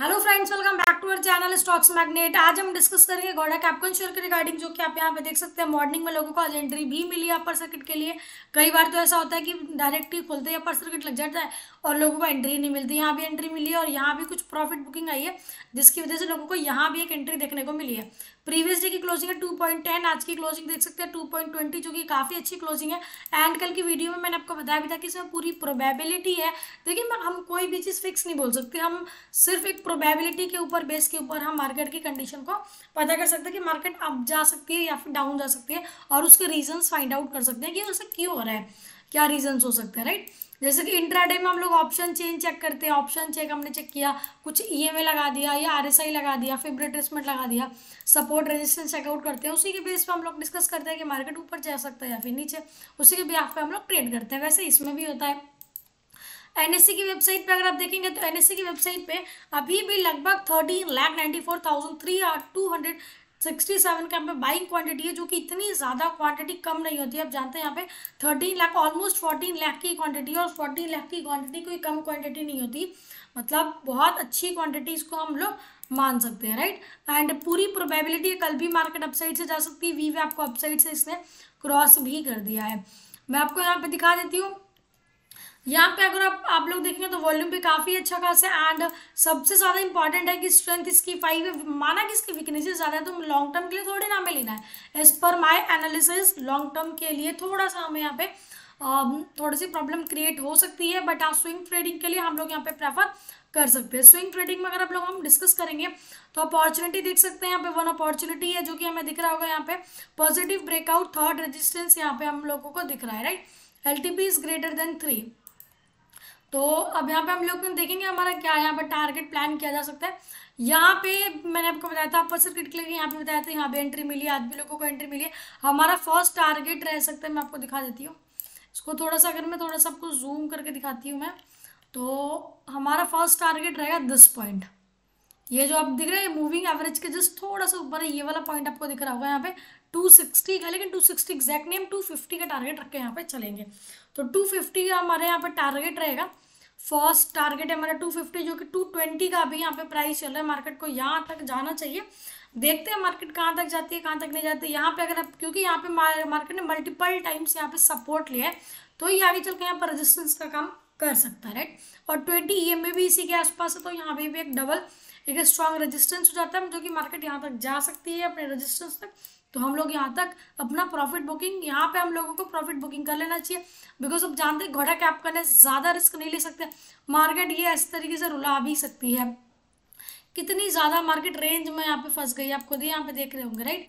Hello friends welcome back to our channel stocks magnet आज हम discuss करेंगे Gowda Capcon share के रिगार्डिंग जो कि आप यहाँ पे देख सकते हैं मॉर्निंग में लोगों को आज एंट्री भी मिली है अपर सर्किट के लिए कई बार तो ऐसा होता है कि डायरेक्ट ही खुलते ही अपर सर्किट लग जाता है और लोगों को एंट्री नहीं मिलती यहाँ भी एंट्री मिली है और यहाँ भी कुछ प्रॉफिट बुकिंग आई है जिसकी वजह से लोगों को यहाँ भी एक एंट्री देखने को मिली है प्रीवियस डे की क्लोजिंग है टू पॉइंट टेन आज की क्लोजिंग देख सकते हैं टू पॉइंट ट्वेंटी जो कि काफ़ी अच्छी क्लोजिंग है एंड कल की वीडियो में मैंने आपको बताया भी था कि इसमें पूरी प्रोबेबिलिटी है देखिए मैं हम कोई भी चीज़ फिक्स नहीं बोल सकते हम सिर्फ एक प्रोबेबिलिटी के ऊपर बेस के ऊपर हम मार्केट की कंडीशन को पता कर सकते हैं कि मार्केट अप जा सकती है या फिर डाउन जा सकती है और उसके रीजन्स फाइंड आउट कर सकते हैं कि उससे क्यों हो रहा है क्या रीजन्स हो सकते हैं राइट जैसे कि इंट्राडे में हम लोग ऑप्शन चेंज चेक करते हैं ऑप्शन चेक हमने चेक किया कुछ ई e लगा दिया या आर लगा दिया फिर लगा दिया सपोर्ट रेजिस्टेंस चेकआउट करते हैं उसी के बेस पे हम लोग डिस्कस करते हैं कि मार्केट ऊपर जा सकता है या फिर नीचे उसी के बिहाफ पे हम लोग ट्रेड करते हैं वैसे इसमें भी होता है एनएससी e की वेबसाइट पे अगर आप देखेंगे तो एन e की वेबसाइट पे अभी भी लगभग thirteen lakh ninety four thousand three two hundred sixty seven का यहाँ पे बाइंग क्वांटिटी है जो कि इतनी ज़्यादा क्वांटिटी कम नहीं होती है आप जानते हैं यहाँ पे thirteen lakh almost fourteen lakh की क्वांटिटी और फोर्टीन लाख की क्वांटिटी कोई कम क्वांटिटी नहीं होती मतलब बहुत अच्छी क्वांटिटी इसको हम लोग मान सकते हैं राइट एंड पूरी प्रोबेबिलिटी कल भी मार्केट अपसाइड से जा सकती है वी वे आपको अपसाइड से इसने क्रॉस भी कर दिया है मैं आपको यहाँ पे दिखा देती हूँ यहाँ पे अगर आप आप लोग देखेंगे तो वॉल्यूम भी काफ़ी अच्छा खास है एंड सबसे ज़्यादा इंपॉर्टेंट है कि स्ट्रेंथ इसकी फाइव माना कि इसकी वीकनेसेस ज़्यादा है तो लॉन्ग टर्म के लिए थोड़े ना हमें लेना है एज पर माई एनालिसिस लॉन्ग टर्म के लिए थोड़ा सा हमें यहाँ पे थोड़ी सी प्रॉब्लम क्रिएट हो सकती है बट आप स्विंग ट्रेडिंग के लिए हम लोग यहाँ पे प्रेफर कर सकते हैं स्विंग ट्रेडिंग में अगर आप लोग हम डिस्कस करेंगे तो अपॉर्चुनिटी देख सकते हैं यहाँ पे वन अपॉर्चुनिटी है जो कि हमें दिख रहा होगा यहाँ पे पॉजिटिव ब्रेकआउट थर्ड रेजिस्टेंस यहाँ पे हम लोगों को दिख रहा है right L T P is greater than three तो अब यहाँ पे हम लोग देखेंगे हमारा क्या यहाँ पे टारगेट प्लान किया जा सकता है यहाँ पे मैंने आपको बताया था अपर सर्किट के लिए यहाँ पे बताया था यहाँ पे एंट्री मिली आदमी लोगों को एंट्री मिली हमारा फर्स्ट टारगेट रह सकता है मैं आपको दिखा देती हूँ इसको थोड़ा सा अगर मैं थोड़ा सा आपको जूम करके दिखाती हूँ मैं तो हमारा फर्स्ट टारगेट रहेगा दस पॉइंट ये जो आप दिख रहे हैं मूविंग एवरेज के जस्ट थोड़ा सा ऊपर है ये वाला पॉइंट आपको दिख रहा होगा यहाँ पे 260 का लेकिन 260 एग्जैक्ट हम टू का टारगेट रख के यहाँ पे चलेंगे तो 250 का हमारे यहाँ पे टारगेट रहेगा फर्स्ट टारगेट है हमारा 250 जो कि 220 का अभी यहाँ पे प्राइस चल रहा है मार्केट को यहाँ तक जाना चाहिए देखते हैं मार्केट कहाँ तक जाती है कहाँ तक नहीं जाती है यहाँ पे अगर आप क्योंकि यहाँ पे मार्केट ने मल्टीपल टाइम्स यहाँ पे सपोर्ट लिया है तो ये आगे चल के यहाँ पर रजिस्टेंस का काम कर सकता है राइट और ट्वेंटी ई एम भी इसी के आसपास है तो यहाँ पे भी एक डबल एक स्ट्रांग रेजिस्टेंस हो जाता है जो कि मार्केट यहाँ तक जा सकती है अपने रेजिस्टेंस तक तो हम लोग यहाँ तक अपना प्रॉफिट बुकिंग यहाँ पे हम लोगों को प्रॉफिट बुकिंग कर लेना चाहिए बिकॉज आप जानते हैं घोड़ा कैप करने ज़्यादा रिस्क नहीं ले सकते मार्केट ये इस तरीके से रुला भी सकती है कितनी ज़्यादा मार्केट रेंज में यहाँ पे फंस गई आप खुद ही यहाँ पे देख रहे होंगे राइट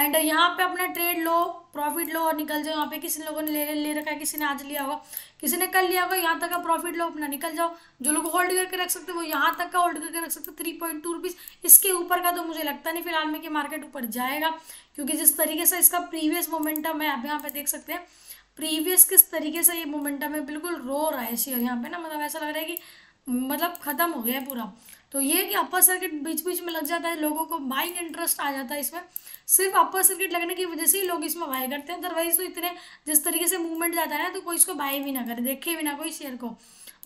एंड यहाँ पे अपना ट्रेड लो प्रॉफिट लो और निकल जाओ यहाँ पे किसी लोगों ने ले ले रखा है किसी ने आज लिया होगा किसी ने कल लिया होगा यहाँ तक का प्रॉफिट लो अपना निकल जाओ जो लोग होल्ड करके रख सकते हो वो यहाँ तक का होल्ड करके रख सकते थ्री पॉइंट टू रुपीज़ इसके ऊपर का तो मुझे लगता नहीं फिलहाल में कि मार्केट ऊपर जाएगा क्योंकि जिस तरीके से इसका प्रीवियस मोमेंटम है आप यहाँ पे देख सकते हैं प्रीवियस किस तरीके से ये मोमेंटम है बिल्कुल रो रहा है शेयर यहाँ पे ना मतलब ऐसा लग रहा है कि मतलब ख़त्म हो गया है पूरा तो ये कि अपर सर्किट बीच बीच में लग जाता है लोगों को बाइंग इंटरेस्ट आ जाता है इसमें सिर्फ अपर सर्किट लगने की वजह से ही लोग इसमें बाय करते हैं अदरवाइज तो इतने जिस तरीके से मूवमेंट जाता है ना तो कोई इसको बाय भी ना करे देखे भी ना कोई शेयर को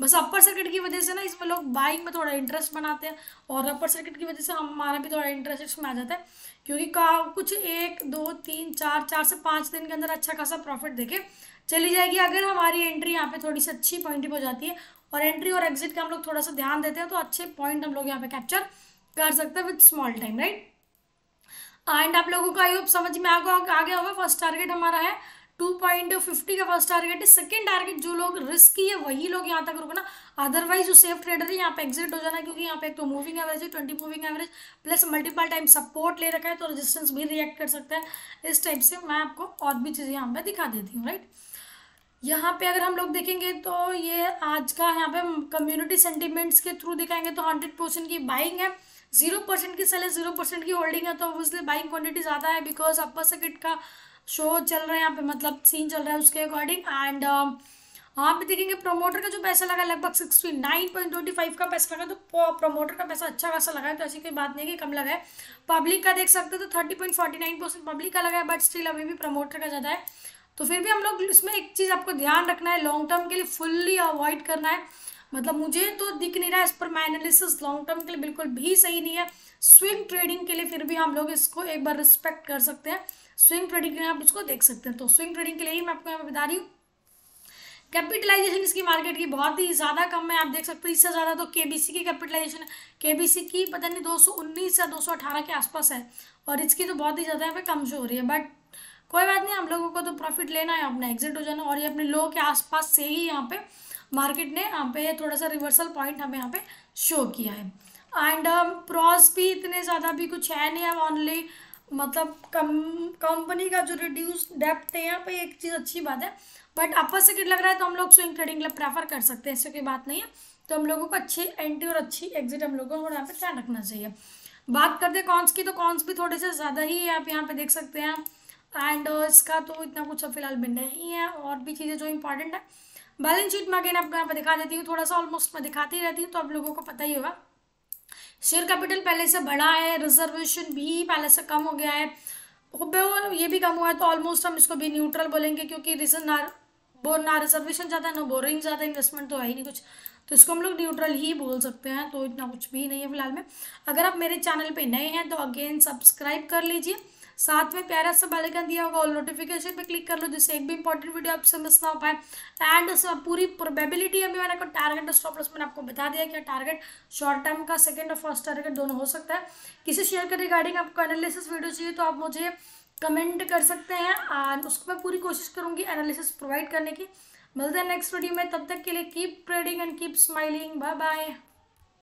बस अपर सर्किट की वजह से ना इसमें लोग बाइंग में थोड़ा इंटरेस्ट बनाते हैं और अपर सर्किट की वजह से हमारा भी थोड़ा इंटरेस्ट इसमें आ जाता है क्योंकि का कुछ एक दो तीन चार चार से पाँच दिन के अंदर अच्छा खासा प्रॉफिट देखे चली जाएगी अगर हमारी एंट्री यहाँ पे थोड़ी सी अच्छी पॉइंटिव हो जाती है और एंट्री और एग्जिट का हम लोग थोड़ा सा ध्यान देते हैं तो अच्छे पॉइंट हम लोग यहाँ पे कैप्चर कर सकते हैं with small time right and आप लोगों का योग समझ में आ गया आ गया होगा फर्स्ट टारगेट हमारा है टू पॉइंट फिफ्टी का फर्स्ट टारगेट है सेकेंड टारगेट जो लोग रिस्की है वही लोग यहाँ तक रुकना अदरवाइज जो सेफ ट्रेडर है यहाँ पे एग्जिट हो जाना क्योंकि यहाँ पे एक तो मूविंग एवरेज है twenty moving average plus multiple time support ले रखा है तो रेजिस्टेंस भी रिएक्ट कर सकता है इस टाइप से मैं आपको और भी चीज़ें यहाँ पर दिखा देती हूँ राइट right? यहाँ पे अगर हम लोग देखेंगे तो ये आज का यहाँ पे कम्युनिटी सेंटीमेंट्स के थ्रू दिखाएंगे तो हंड्रेड परसेंट की बाइंग है जीरो परसेंट की सेल है जीरो परसेंट की होल्डिंग है तो ऑब्वियसली बाइंग क्वांटिटी ज़्यादा है बिकॉज अपर सर्किट का शो चल रहा है यहाँ पे मतलब सीन चल रहा है उसके अकॉर्डिंग एंड um, वहाँ पे देखेंगे प्रोमोटर का जो पैसा लगा लगभग sixty nine point twenty five का पैसा लगा तो प्रोमोटर का पैसा अच्छा खासा लगा है तो ऐसी कोई बात नहीं है कि कम लगा है पब्लिक का देख सकते हो तो thirty point forty nine percent public का लगा है बट स्टिल अभी भी प्रोमोटर का ज़्यादा है तो फिर भी हम लोग इसमें एक चीज़ आपको ध्यान रखना है लॉन्ग टर्म के लिए फुल्ली अवॉइड करना है मतलब मुझे तो दिख नहीं रहा है इस पर माई एनालिसिस लॉन्ग टर्म के लिए बिल्कुल भी सही नहीं है स्विंग ट्रेडिंग के लिए फिर भी हम लोग इसको एक बार रिस्पेक्ट कर सकते हैं स्विंग ट्रेडिंग के लिए आप इसको देख सकते हैं तो स्विंग ट्रेडिंग के लिए ही मैं आपको यहाँ पर बता रही हूँ कैपिटलाइजेशन इसकी मार्केट की बहुत ही ज़्यादा कम है आप देख सकते हैं इससे ज़्यादा तो के की कैपिटलाइजेशन के की पता नहीं 219 या 218 के आसपास है और इसकी तो बहुत ही ज़्यादा यहाँ पर कमजोर है बट कोई बात नहीं हम लोगों को तो प्रॉफिट लेना है अपना एग्जिट हो जाना और ये अपने लो के आसपास से ही यहाँ पे मार्केट ने यहाँ पे थोड़ा सा रिवर्सल पॉइंट हमें यहाँ पे शो किया है एंड प्रॉस um, भी इतने ज़्यादा भी कुछ है नहीं है ऑनली मतलब कम कंपनी का जो रिड्यूस डेप्थ है यहाँ पे एक चीज़ अच्छी बात है बट अपर से किट लग रहा है तो हम लोग स्विंग ट्रेडिंग प्रेफर कर सकते हैं ऐसे कोई बात नहीं है तो हम लोगों को अच्छी एंट्री और अच्छी एग्जिट हम लोगों को यहाँ पे ध्यान रखना चाहिए बात करते हैं कॉन्स की तो कॉन्स भी थोड़े से ज़्यादा ही आप यहाँ पे देख सकते हैं एंड uh, इसका तो इतना कुछ अब फिलहाल में नहीं है और भी चीज़ें जो इंपॉर्टेंट है बैलेंस शीट में अगेन आपको यहाँ पर दिखा देती हूँ थोड़ा सा ऑलमोस्ट मैं दिखाती रहती हूँ तो आप लोगों को पता ही होगा शेयर कैपिटल पहले से बढ़ा है रिजर्वेशन भी पहले से कम हो गया है होबेओल ये भी कम हुआ है तो ऑलमोस्ट हम इसको भी न्यूट्रल बोलेंगे क्योंकि रीज़न ना बो ना रिजर्वेशन ज़्यादा है ना बोरिंग ज़्यादा इन्वेस्टमेंट तो है ही नहीं कुछ तो इसको हम लोग न्यूट्रल ही बोल सकते हैं तो इतना कुछ भी नहीं है फिलहाल में अगर आप मेरे चैनल पर नए हैं तो अगेन सब्सक्राइब कर लीजिए साथ में प्यारा सा बेलाइकन दिया होगा ऑल नोटिफिकेशन पे क्लिक कर लो जिससे एक भी इंपॉर्टेंट वीडियो आपसे मिस ना हो पाए एंड पूरी प्रोबेबिलिटी अभी मैंने आपको टारगेट और स्टॉप लॉस मैंने आपको बता दिया कि टारगेट शॉर्ट टर्म का सेकेंड और फर्स्ट टारगेट दोनों हो सकता है किसी शेयर के रिगार्डिंग आपको एनालिसिस वीडियो चाहिए तो आप मुझे कमेंट कर सकते हैं और उसको मैं पूरी कोशिश करूँगी एनालिसिस प्रोवाइड करने की मिलते हैं नेक्स्ट वीडियो में तब तक के लिए keep trading and keep smiling bye bye